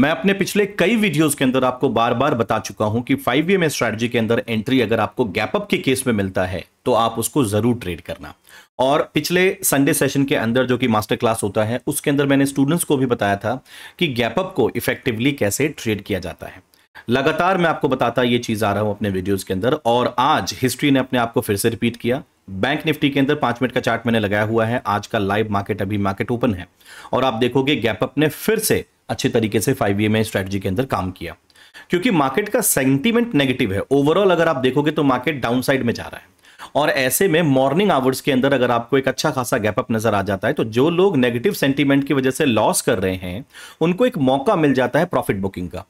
मैं अपने पिछले कई वीडियोस के अंदर आपको बार बार बता चुका हूं कि फाइव ईएम स्ट्रैटेजी के अंदर एंट्री अगर आपको गैपअप के केस में मिलता है तो आप उसको जरूर ट्रेड करना और पिछले संडे सेशन के अंदर जो कि मास्टर क्लास होता है उसके अंदर मैंने स्टूडेंट्स को भी बताया था कि गैपअप को इफेक्टिवली कैसे ट्रेड किया जाता है लगातार मैं आपको बताता ये चीज आ रहा हूं अपने वीडियोज के अंदर और आज हिस्ट्री ने अपने आप को फिर से रिपीट किया बैंक निफ्टी के अंदर पांच मिनट का चार्ट मैंने लगाया हुआ है आज का लाइव मार्केट अभी मार्केट ओपन है और आप देखोगे गैपअप ने फिर से अच्छे तरीके से फाइव ई में स्ट्रैटेजी के अंदर काम किया क्योंकि मार्केट का सेंटीमेंट नेगेटिव है ओवरऑल अगर आप देखोगे तो मार्केट डाउन साइड में जा रहा है और ऐसे में मॉर्निंग आवर्स के अंदर अगर आपको एक अच्छा खासा गैप अप नजर आ जाता है तो जो लोग नेगेटिव सेंटीमेंट की वजह से लॉस कर रहे हैं उनको एक मौका मिल जाता है प्रॉफिट बुकिंग का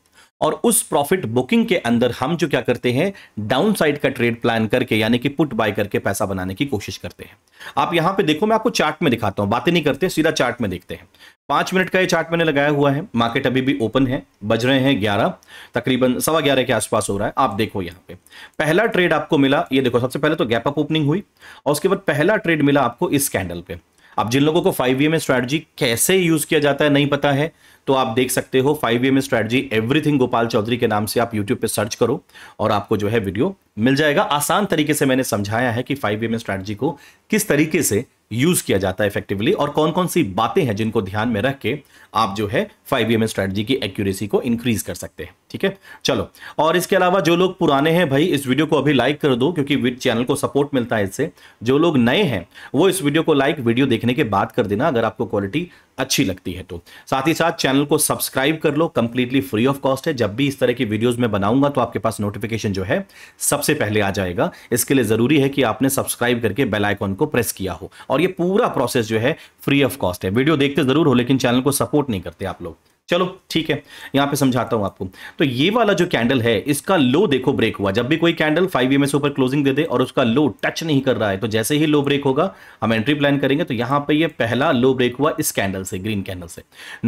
और उस प्रॉफिट बुकिंग के अंदर हम जो क्या करते हैं डाउन साइड का ट्रेड प्लान करके यानी कि पुट बाय करके पैसा बनाने की कोशिश करते हैं आप यहां पे देखो मैं आपको चार्ट में दिखाता हूं बातें नहीं करते सीधा चार्ट में देखते हैं पांच मिनट का ये चार्ट मैंने लगाया हुआ है मार्केट अभी भी ओपन है बज रहे हैं ग्यारह तकरीबन सवा ग्यारह के आसपास हो रहा है आप देखो यहाँ पे पहला ट्रेड आपको मिला ये देखो सबसे पहले तो गैप अप ओपनिंग हुई और उसके बाद पहला ट्रेड मिला आपको इस कैंडल पे अब जिन लोगों को फाइव में स्ट्रैटी कैसे यूज किया जाता है नहीं पता है तो आप देख सकते हो फाइव में स्ट्रैटी एवरीथिंग गोपाल चौधरी के नाम से आप यूट्यूब पे सर्च करो और आपको जो है वीडियो मिल जाएगा आसान तरीके से मैंने समझाया है कि फाइव ई एम को किस तरीके से यूज किया जाता है इफेक्टिवली और कौन कौन सी बातें हैं जिनको ध्यान में रख के आप जो है फाइव ई एम स्ट्रैटेजी की एक्यूरेसी को इंक्रीज कर सकते हैं ठीक है चलो और इसके अलावा जो लोग पुराने हैं भाई इस वीडियो को अभी लाइक कर दो क्योंकि चैनल को सपोर्ट मिलता है इससे जो लोग नए हैं वो इस वीडियो को लाइक वीडियो देखने के बाद कर देना अगर आपको क्वालिटी अच्छी लगती है तो साथ ही साथ चैनल को सब्सक्राइब कर लो कंप्लीटली फ्री ऑफ कॉस्ट है जब भी इस तरह की वीडियोज में बनाऊंगा तो आपके पास नोटिफिकेशन जो है सबसे पहले आ जाएगा इसके लिए जरूरी है कि आपने सब्सक्राइब करके बेल आइकॉन को प्रेस किया हो और ये पूरा प्रोसेस जो है फ्री ऑफ कॉस्ट है वीडियो देखते जरूर हो लेकिन चैनल को सपोर्ट नहीं करते आप लोग चलो ठीक है यहां पे समझाता हूं आपको तो ये वाला जो कैंडल है इसका लो देखो ब्रेक हुआ जब भी कोई कैंडल फाइव एम से ऊपर क्लोजिंग दे दे और उसका लो टच नहीं कर रहा है तो जैसे ही लो ब्रेक होगा हम एंट्री प्लान करेंगे तो यहां पे ये पहला लो ब्रेक हुआ इस कैंडल से ग्रीन कैंडल से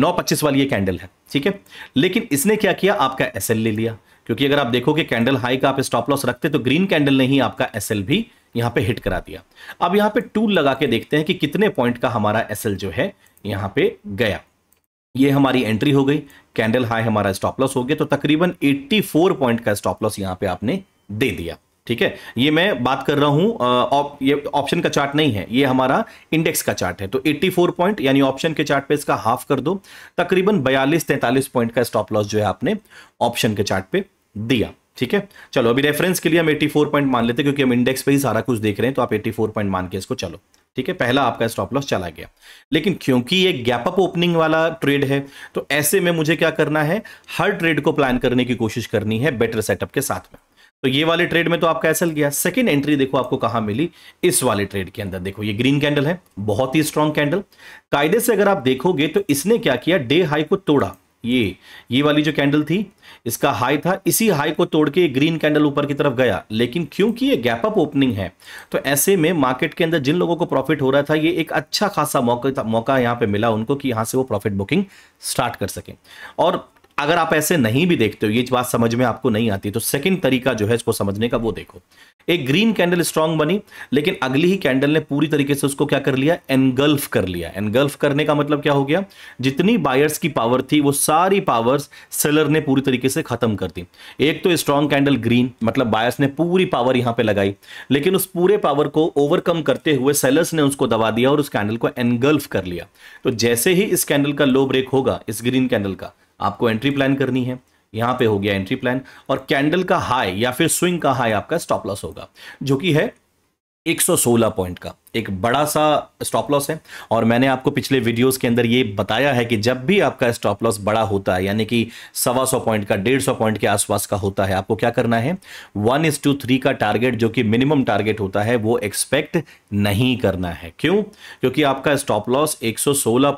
नौ पच्चीस वाली ये कैंडल है ठीक है लेकिन इसने क्या किया आपका एस ले लिया क्योंकि अगर आप देखोगे कैंडल हाई का आप स्टॉप लॉस रखते तो ग्रीन कैंडल ने ही आपका एस भी यहाँ पे हिट करा दिया अब यहाँ पे टूल लगा के देखते हैं कि कितने पॉइंट का हमारा एस जो है यहाँ पे गया ये हमारी एंट्री हो गई कैंडल हाई हमारा स्टॉप लॉस हो गया तो तकरीबन 84 पॉइंट का स्टॉप लॉस यहाँ पे आपने दे दिया ठीक है ये मैं बात कर रहा हूँ ये ऑप्शन का चार्ट नहीं है ये हमारा इंडेक्स का चार्ट है तो 84 पॉइंट यानी ऑप्शन के चार्ट पे इसका हाफ कर दो तकरीबन 42 43 पॉइंट का स्टॉप लॉस जो है आपने ऑप्शन के चार्ट पे दिया ठीक है चलो अभी रेफरेंस के लिए हम 84 पॉइंट मान लेते हैं क्योंकि हम इंडेक्स पे ही सारा कुछ देख रहे हैं तो आप 84 पॉइंट मान के इसको चलो ठीक है पहला आपका स्टॉप लॉस चला गया लेकिन क्योंकि ये गैप अप ओपनिंग वाला ट्रेड है तो ऐसे में मुझे क्या करना है हर ट्रेड को प्लान करने की कोशिश करनी है बेटर सेटअप के साथ में तो ये वाले ट्रेड में तो आप कैसल गया सेकंड एंट्री देखो आपको कहां मिली इस वाले ट्रेड के अंदर देखो ये ग्रीन कैंडल है बहुत ही स्ट्रॉन्ग कैंडल कायदे से अगर आप देखोगे तो इसने क्या किया डे हाई को तोड़ा ये ये वाली जो कैंडल थी इसका हाई था इसी हाई को तोड़ के ग्रीन कैंडल ऊपर की तरफ गया लेकिन क्योंकि ये गैप अप ओपनिंग है तो ऐसे में मार्केट के अंदर जिन लोगों को प्रॉफिट हो रहा था ये एक अच्छा खासा मौका मौका यहाँ पे मिला उनको कि यहाँ से वो प्रॉफिट बुकिंग स्टार्ट कर सकें और अगर आप ऐसे नहीं भी देखते हो ये बात समझ में आपको नहीं आती तो सेकंड तरीका जो है इसको समझने का वो देखो एक ग्रीन कैंडल स्ट्रांग बनी लेकिन अगली ही कैंडल ने पूरी तरीके से उसको क्या कर लिया एनगल्फ कर लिया एनगल्फ करने का मतलब क्या हो गया जितनी बायर्स की पावर थी वो सारी पावर्स सेलर ने पूरी तरीके से खत्म कर दी एक तो स्ट्रांग कैंडल ग्रीन मतलब बायर्स ने पूरी पावर यहां पर लगाई लेकिन उस पूरे पावर को ओवरकम करते हुए सेलर्स ने उसको दबा दिया और उस कैंडल को एनगल्फ कर लिया तो जैसे ही इस कैंडल का लो ब्रेक होगा इस ग्रीन कैंडल का आपको एंट्री प्लान करनी है यहां पे हो गया एंट्री प्लान और कैंडल का हाई या फिर स्विंग का हाई आपका स्टॉप लॉस होगा जो कि है 116 पॉइंट का एक बड़ा सा स्टॉप लॉस है और मैंने आपको पिछले वीडियोस के अंदर ये बताया है कि जब भी आपका स्टॉप लॉस बड़ा होता है यानी कि सवा सौ पॉइंट का डेढ़ सौ पॉइंट के आसपास का होता है आपको क्या करना है वन इज टू थ्री का टारगेट जो कि मिनिमम टारगेट होता है वो एक्सपेक्ट नहीं करना है क्यों क्योंकि आपका स्टॉप लॉस एक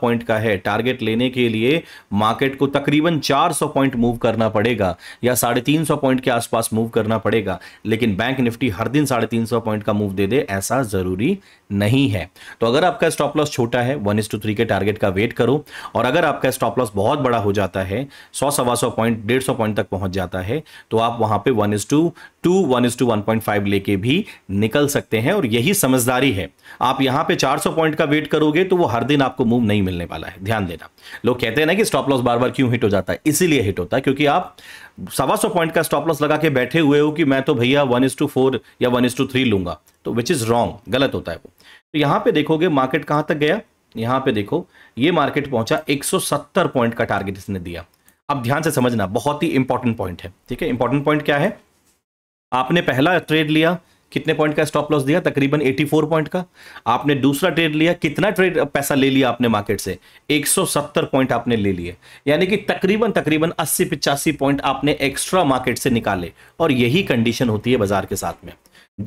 पॉइंट का है टारगेट लेने के लिए मार्केट को तकरीबन चार पॉइंट मूव करना पड़ेगा या साढ़े तीन सौ पॉइंट के आसपास मूव करना पड़ेगा लेकिन बैंक निफ्टी हर दिन साढ़े तीन सौ पॉइंट का मूव दे दे ऐसा जरूरी नहीं है तो अगर आपका स्टॉप लॉस छोटा है वन इज टू थ्री के टारगेट का वेट करो और अगर आपका स्टॉप लॉस बहुत बड़ा हो जाता है सौ सवा सौ पॉइंट डेढ़ सौ पॉइंट तक पहुंच जाता है तो आप वहां पे one is to two one is to one point five लेके भी निकल सकते हैं और यही समझदारी है आप यहां पे 400 पॉइंट का वेट करोगे तो वो हर दिन आपको मूव नहीं मिलने वाला है ध्यान देना लोग कहते हैं ना कि स्टॉप लॉस बार बार क्यों हिट हो जाता है इसीलिए हिट होता है क्योंकि आप सवा सौ पॉइंट का स्टॉप लॉस लगा के बैठे हुए हो कि मैं तो भैया वन इज टू फोर या वन इज टू थ्री लूंगा तो विच इज रॉन्ग गलत होता है वो तो यहां पे देखोगे मार्केट कहां तक गया यहां पे देखो ये मार्केट पहुंचा 170 पॉइंट का टारगेट इसने दिया अब ध्यान से समझना बहुत ही इंपॉर्टेंट पॉइंट है ठीक है इंपॉर्टेंट पॉइंट क्या है आपने पहला ट्रेड लिया कितने पॉइंट का स्टॉप लॉस दिया तकरीबन 84 पॉइंट का आपने दूसरा ट्रेड लिया कितना ट्रेड पैसा ले लिया आपने मार्केट से 170 पॉइंट आपने ले लिए यानी कि तकरीबन तकरीबन 80 पिचासी पॉइंट आपने एक्स्ट्रा मार्केट से निकाले और यही कंडीशन होती है बाजार के साथ में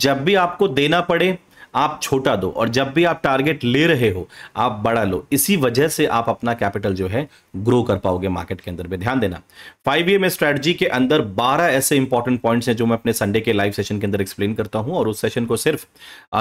जब भी आपको देना पड़े आप छोटा दो और जब भी आप टारगेट ले रहे हो आप बड़ा लो इसी वजह से आप अपना कैपिटल जो है ग्रो कर पाओगे मार्केट के अंदर में ध्यान देना फाइव ई में स्ट्रेटजी के अंदर बारह ऐसे इंपॉर्टेंट पॉइंट्स हैं जो मैं अपने संडे के लाइव सेशन के अंदर एक्सप्लेन करता हूं और उस सेशन को सिर्फ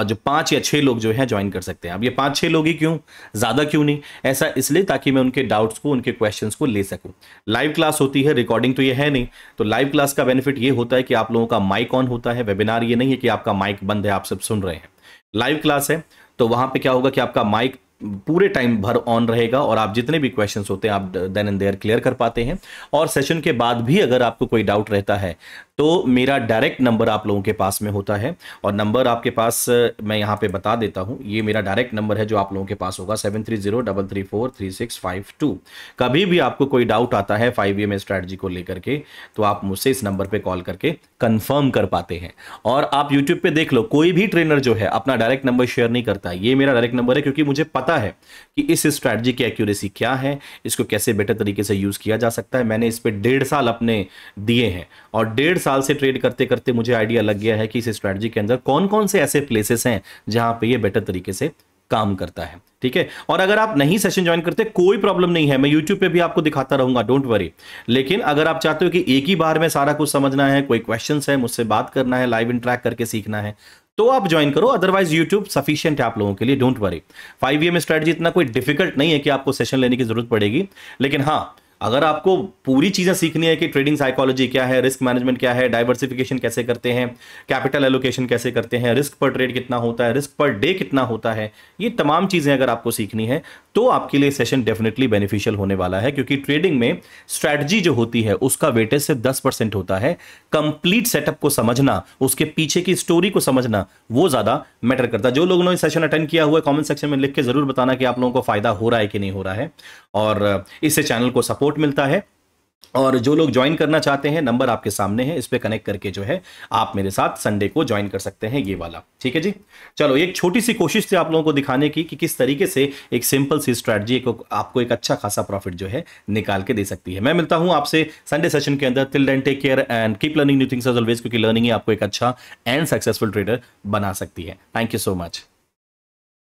जो पांच या छह लोग जो है ज्वाइन कर सकते हैं अब ये पांच छह लोग ही क्यों ज्यादा क्यों नहीं ऐसा इसलिए ताकि मैं उनके डाउट्स को उनके क्वेश्चन को ले सकूं लाइव क्लास होती है रिकॉर्डिंग तो ये है नहीं तो लाइव क्लास का बेनिफिट ये होता है कि आप लोगों का माइक ऑन होता है वेबिनार ये नहीं है कि आपका माइक बंद है आप सब सुन रहे हैं लाइव क्लास है तो वहाँ पे क्या होगा कि आपका माइक पूरे टाइम भर ऑन रहेगा और आप जितने भी क्वेश्चन होते हैं आप देन एंड देयर क्लियर कर पाते हैं और सेशन के बाद भी अगर आपको कोई डाउट रहता है तो मेरा डायरेक्ट नंबर आप लोगों के पास में होता है और नंबर आपके पास मैं यहाँ पे बता देता हूँ ये मेरा डायरेक्ट नंबर है जो आप लोगों के पास होगा seven three zero double three four three six five two कभी भी आपको कोई डाउट आता है फाइव एम स्ट्रेटजी को लेकर के तो आप मुझसे इस नंबर पर कॉल करके कन्फर्म कर पाते हैं और आप यूट्यूब पर देख लो कोई भी ट्रेनर जो है अपना डायरेक्ट नंबर शेयर नहीं करता ये मेरा डायरेक्ट नंबर है क्योंकि मुझे पता बताता है कि इस स्ट्रैटी की एक्यूरेसी क्या है इसको कैसे बेटर तरीके से यूज़ किया जा सकता है मैंने इस पर डेढ़ साल अपने दिए हैं और डेढ़ साल से ट्रेड करते करते मुझे आइडिया लग गया है कि इस स्ट्रैटी के अंदर कौन कौन से ऐसे प्लेसेस हैं जहाँ पर ये बेटर तरीके से काम करता है ठीक है और अगर आप नहीं सेशन ज्वाइन करते कोई प्रॉब्लम नहीं है मैं यूट्यूब पे भी आपको दिखाता रहूंगा डोंट वरी लेकिन अगर आप चाहते हो कि एक ही बार में सारा कुछ समझना है कोई क्वेश्चंस है मुझसे बात करना है लाइव इंट्रैक्ट करके सीखना है तो आप ज्वाइन करो अदरवाइज यूट्यूब सफिशियंट है आप लोगों के लिए don't worry five E M strategy इतना कोई डिफिकल्ट नहीं है कि आपको सेशन लेने की जरूरत पड़ेगी लेकिन हाँ अगर आपको पूरी चीज़ें सीखनी है कि ट्रेडिंग साइकोलॉजी क्या है रिस्क मैनेजमेंट क्या है डाइवर्सिफिकेशन कैसे करते हैं कैपिटल एलोकेशन कैसे करते हैं रिस्क पर ट्रेड कितना होता है रिस्क पर डे कितना होता है ये तमाम चीज़ें अगर आपको सीखनी है तो आपके लिए सेशन डेफिनेटली बेनिफिशियल होने वाला है क्योंकि ट्रेडिंग में स्ट्रैटेजी जो होती है उसका वेटेज से दस परसेंट होता है कंप्लीट सेटअप को समझना उसके पीछे की स्टोरी को समझना वो ज़्यादा मैटर करता है जो लोगों ने सेशन अटेंड किया हुआ है कॉमेंट सेक्शन में लिख के ज़रूर बताना कि आप लोगों को फ़ायदा हो रहा है कि नहीं हो रहा है और इससे चैनल को सपोर्ट मिलता है और जो लोग ज्वाइन करना चाहते हैं नंबर आपके सामने है इस पर कनेक्ट करके जो है आप मेरे साथ संडे को ज्वाइन कर सकते हैं ये वाला ठीक है जी चलो एक छोटी सी कोशिश थी आप लोगों को दिखाने की कि किस तरीके से एक सिंपल सी स्ट्रैटजी को आपको एक अच्छा खासा प्रॉफिट जो है निकाल के दे सकती है मैं मिलता हूं आपसे संडे सेशन के अंदर till then take care and keep learning new things as always क्योंकि लर्निंग ही आपको एक अच्छा एंड सक्सेसफुल ट्रेडर बना सकती है थैंक यू सो मच